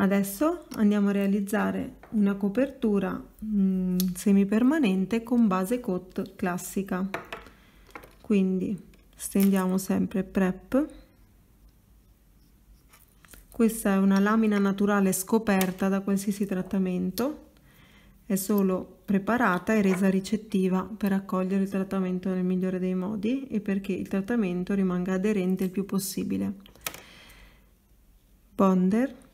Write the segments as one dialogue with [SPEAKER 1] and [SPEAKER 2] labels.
[SPEAKER 1] Adesso andiamo a realizzare una copertura mh, mm, semipermanente con base coat classica. Quindi stendiamo sempre prep. Questa è una lamina naturale scoperta da qualsiasi trattamento, è solo preparata e resa ricettiva per accogliere il trattamento nel migliore dei modi e perché il trattamento rimanga aderente il più possibile. Bonder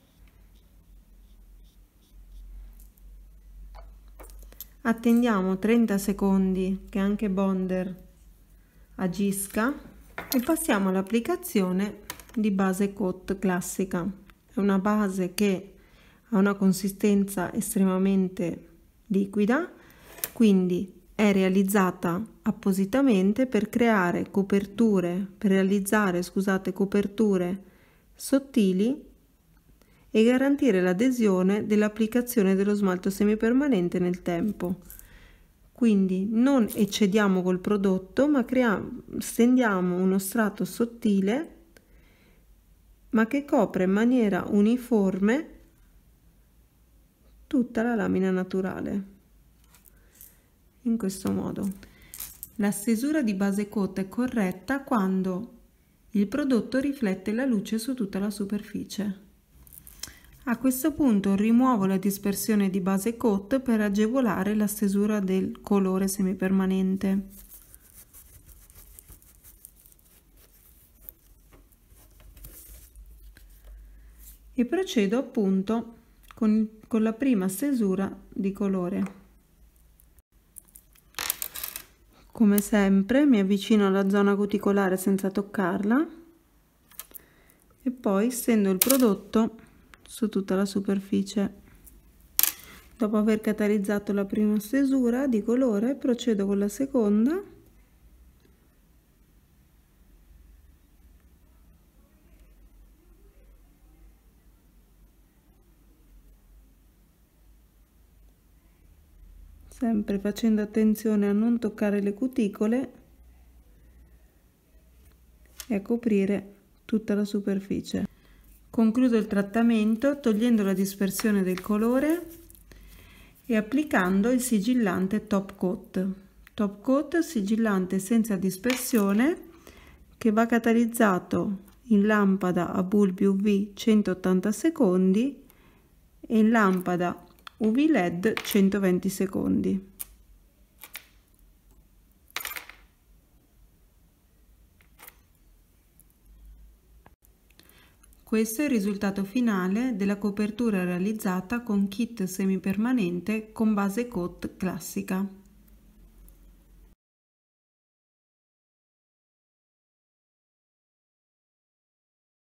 [SPEAKER 1] attendiamo 30 secondi che anche Bonder agisca e passiamo all'applicazione di base Coat classica è una base che ha una consistenza estremamente liquida quindi è realizzata appositamente per creare coperture per realizzare scusate coperture sottili e garantire l'adesione dell'applicazione dello smalto semipermanente nel tempo. Quindi non eccediamo col prodotto, ma stendiamo uno strato sottile ma che copre in maniera uniforme tutta la lamina naturale. In questo modo. La stesura di base cotta è corretta quando il prodotto riflette la luce su tutta la superficie. A questo punto rimuovo la dispersione di base coat per agevolare la stesura del colore semipermanente. E procedo appunto con, con la prima stesura di colore. Come sempre mi avvicino alla zona cuticolare senza toccarla e poi stendo il prodotto su tutta la superficie. Dopo aver catalizzato la prima stesura di colore procedo con la seconda sempre facendo attenzione a non toccare le cuticole e a coprire tutta la superficie. Concludo il trattamento togliendo la dispersione del colore e applicando il sigillante top coat. Top coat sigillante senza dispersione che va catalizzato in lampada a bulbi UV 180 secondi e in lampada UV LED 120 secondi. Questo è il risultato finale della copertura realizzata con kit semipermanente con base coat classica.